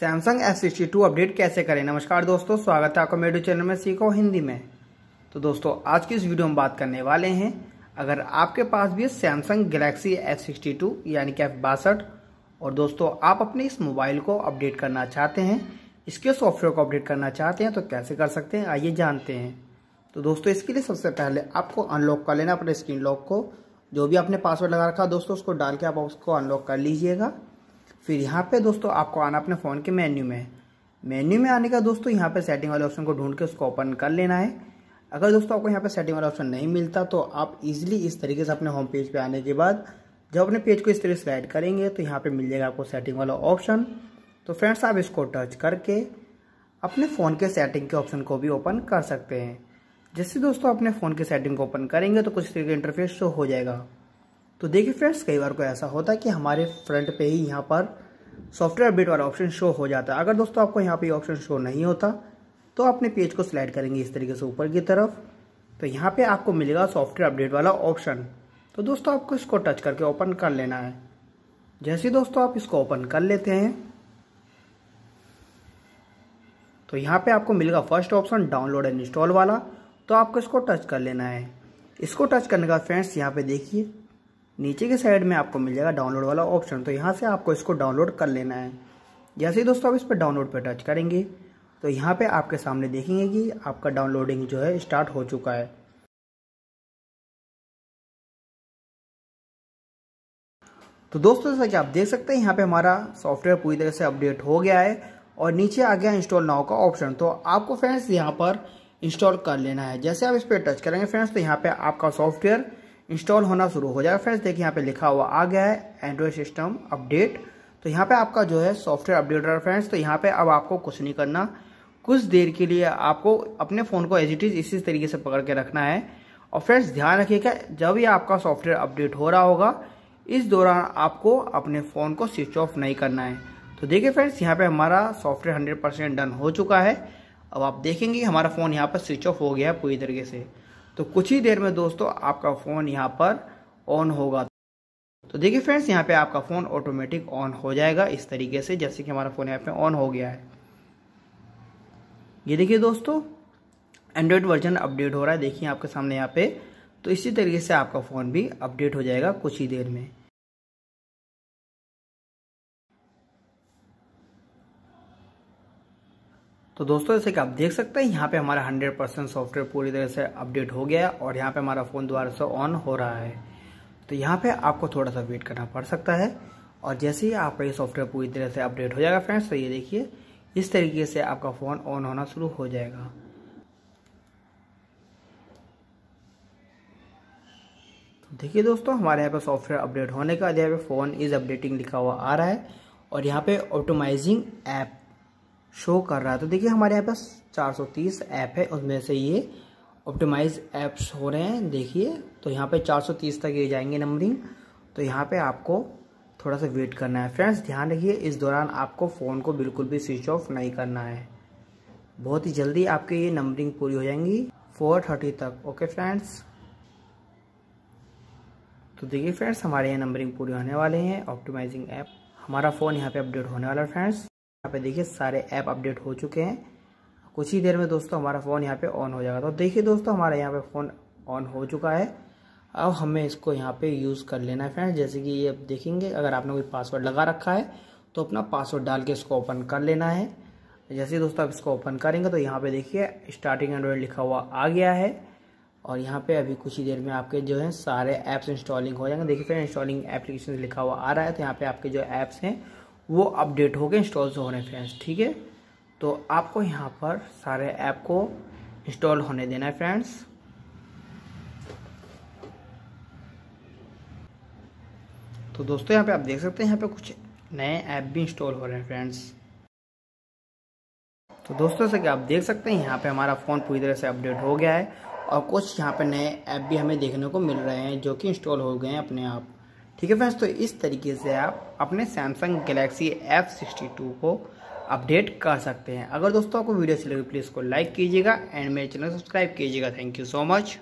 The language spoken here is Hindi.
Samsung S sixty two update कैसे करें नमस्कार दोस्तों स्वागत है आपका मेडो चैनल में सीखो हिंदी में तो दोस्तों आज की इस वीडियो में बात करने वाले हैं अगर आपके पास भी Samsung Galaxy F sixty two यानी कि एफ बासठ और दोस्तों आप अपने इस मोबाइल को अपडेट करना चाहते हैं इसके सॉफ्टवेयर को अपडेट करना चाहते हैं तो कैसे कर सकते हैं आइए जानते हैं तो दोस्तों इसके लिए सबसे पहले आपको अनलॉक कर लेना अपने स्क्रीन लॉक को जो भी आपने पासवर्ड लगा रखा दोस्तों उसको डाल के आप उसको अनलॉक कर लीजिएगा फिर यहाँ पे दोस्तों आपको आना अपने फ़ोन के मेन्यू में मेन्यू में आने का दोस्तों यहाँ पे सेटिंग वाले ऑप्शन को ढूंढ के उसको ओपन कर लेना है अगर दोस्तों आपको यहाँ पे सेटिंग वाला ऑप्शन नहीं मिलता तो आप इजीली इस तरीके से अपने होम पेज पे आने के बाद जब अपने पेज को इस तरीके से स्लाइड करेंगे तो यहाँ पे मिल जाएगा आपको सेटिंग वाला ऑप्शन तो फ्रेंड्स आप इसको टच करके अपने फ़ोन के सेटिंग के ऑप्शन को भी ओपन कर सकते हैं जैसे दोस्तों अपने फ़ोन के सेटिंग को ओपन करेंगे तो कुछ तरीके इंटरफेस शो हो जाएगा तो देखिए फ्रेंड्स कई बार को ऐसा होता है कि हमारे फ्रंट पे ही यहाँ पर सॉफ्टवेयर अपडेट वाला ऑप्शन शो हो जाता है अगर दोस्तों आपको यहाँ पर ऑप्शन शो नहीं होता तो अपने पेज को स्लाइड करेंगे इस तरीके से ऊपर की तरफ तो यहाँ पर आपको मिलेगा सॉफ्टवेयर अपडेट वाला ऑप्शन तो दोस्तों आपको इसको टच करके ओपन कर लेना है जैसे ही दोस्तों आप इसको ओपन कर लेते हैं तो यहाँ पे आपको मिलेगा first option download and install वाला तो आपको इसको टच कर लेना है इसको टच करने का फ्रेंड्स यहाँ पे देखिए नीचे के साइड में आपको मिल जाएगा डाउनलोड वाला ऑप्शन तो यहाँ से आपको इसको डाउनलोड कर लेना है जैसे ही दोस्तों आप इस पर डाउनलोड पर टच करेंगे तो यहाँ पे आपके सामने देखेंगे कि आपका डाउनलोडिंग जो है स्टार्ट हो चुका है तो दोस्तों जैसा कि आप देख सकते हैं यहाँ पे हमारा सॉफ्टवेयर पूरी तरह से अपडेट हो गया है और नीचे आ गया इंस्टॉल नाव का ऑप्शन तो आपको फ्रेंड्स यहाँ पर इंस्टॉल कर लेना है जैसे आप इस पर टच करेंगे फ्रेंड्स तो यहाँ पे आपका सॉफ्टवेयर इंस्टॉल होना शुरू हो जाएगा फ्रेंड्स देखिए यहाँ पे लिखा हुआ आ गया है एंड्रॉयड सिस्टम अपडेट तो यहाँ पे आपका जो है सॉफ्टवेयर अपडेट रहा फ्रेंड्स तो यहाँ पे अब आपको कुछ नहीं करना कुछ देर के लिए आपको अपने फ़ोन को एज इट इज़ इसी तरीके से पकड़ के रखना है और फ्रेंड्स ध्यान रखिएगा जब ये आपका सॉफ्टवेयर अपडेट हो रहा होगा इस दौरान आपको अपने फ़ोन को स्विच ऑफ नहीं करना है तो देखिए फ्रेंड्स यहाँ पे हमारा सॉफ्टवेयर हंड्रेड परसेंट डन हो चुका है अब आप देखेंगे हमारा फ़ोन यहाँ पर स्विच ऑफ हो गया है पूरी तरीके से तो कुछ ही देर में दोस्तों आपका फ़ोन यहाँ पर ऑन होगा तो देखिए फ्रेंड्स यहाँ पे आपका फ़ोन ऑटोमेटिक ऑन हो जाएगा इस तरीके से जैसे कि हमारा फ़ोन यहाँ पे ऑन हो गया है ये देखिए दोस्तों एंड्रॉयड वर्जन अपडेट हो रहा है देखिए आपके सामने यहाँ पे तो इसी तरीके से आपका फ़ोन भी अपडेट हो जाएगा कुछ ही देर में तो दोस्तों जैसे कि आप देख सकते हैं यहाँ पे हमारा 100 परसेंट सॉफ्टवेयर पूरी तरह से अपडेट हो गया है और यहाँ पे हमारा फ़ोन दोबारा से ऑन हो रहा है तो यहाँ पे आपको थोड़ा सा वेट करना पड़ सकता है और जैसे ही आपका ये सॉफ्टवेयर पूरी तरह से अपडेट हो जाएगा फ्रेंड्स तो ये देखिए इस तरीके से आपका फ़ोन ऑन होना शुरू हो जाएगा तो देखिए दोस्तों हमारे यहाँ पे सॉफ्टवेयर अपडेट होने का यहाँ पे फ़ोन इज़ अपडेटिंग लिखा हुआ आ रहा है और यहाँ पे ऑटोमाइजिंग ऐप शो कर रहा है तो देखिए हमारे यहाँ पास 430 ऐप है उसमें से ये ऑप्टिमाइज ऐप्स हो रहे हैं देखिए तो यहाँ पे 430 तक ये जाएंगे नंबरिंग तो यहाँ पे आपको थोड़ा सा वेट करना है फ्रेंड्स ध्यान रखिए इस दौरान आपको फ़ोन को बिल्कुल भी स्विच ऑफ नहीं करना है बहुत ही जल्दी आपके ये नंबरिंग पूरी हो जाएंगी फोर थर्टी तक ओके फ्रेंड्स तो देखिए फ्रेंड्स हमारे यहाँ नंबरिंग पूरी होने वाले हैं ऑप्टिमाइजिंग ऐप हमारा फ़ोन यहाँ पे अपडेट होने वाला है फ्रेंड्स यहाँ पे देखिए सारे ऐप अपडेट हो चुके हैं कुछ ही देर में दोस्तों हमारा फ़ोन यहाँ पे ऑन हो जाएगा तो देखिए दोस्तों हमारा यहाँ पे फ़ोन ऑन हो चुका है अब हमें इसको यहाँ पे यूज़ कर लेना है फ्रेंड जैसे कि ये अब देखेंगे अगर आपने कोई पासवर्ड लगा रखा है तो अपना पासवर्ड डाल के इसको ओपन कर लेना है जैसे दोस्तों आप इसको ओपन करेंगे तो यहाँ पर देखिए स्टार्टिंग एंड्रॉयड लिखा हुआ आ गया है और यहाँ पे अभी कुछ ही देर में आपके जो है सारे ऐप्स इंस्टॉलिंग हो जाएंगे देखिए फ्रेंड इंस्टॉलिंग एप्लीकेशन लिखा हुआ आ रहा है तो यहाँ पर आपके जो ऐप्स हैं वो अपडेट होकर इंस्टॉल हो रहे हैं फ्रेंड्स ठीक है तो आपको यहाँ पर सारे ऐप को इंस्टॉल होने देना है फ्रेंड्स तो दोस्तों यहाँ पे आप देख सकते हैं यहाँ पे कुछ नए ऐप भी इंस्टॉल हो रहे हैं फ्रेंड्स तो दोस्तों से कि आप देख सकते हैं यहाँ पे हमारा फ़ोन पूरी तरह से अपडेट हो गया है और कुछ यहाँ पे नए ऐप भी हमें देखने को मिल रहे हैं जो कि इंस्टॉल हो गए हैं अपने आप ठीक है फ्रेंड्स तो इस तरीके से आप अपने Samsung Galaxy F sixty two को अपडेट कर सकते हैं अगर दोस्तों आपको वीडियो अच्छी लगी प्लीज़ को लाइक कीजिएगा एंड मेरे चैनल सब्सक्राइब कीजिएगा थैंक यू सो मच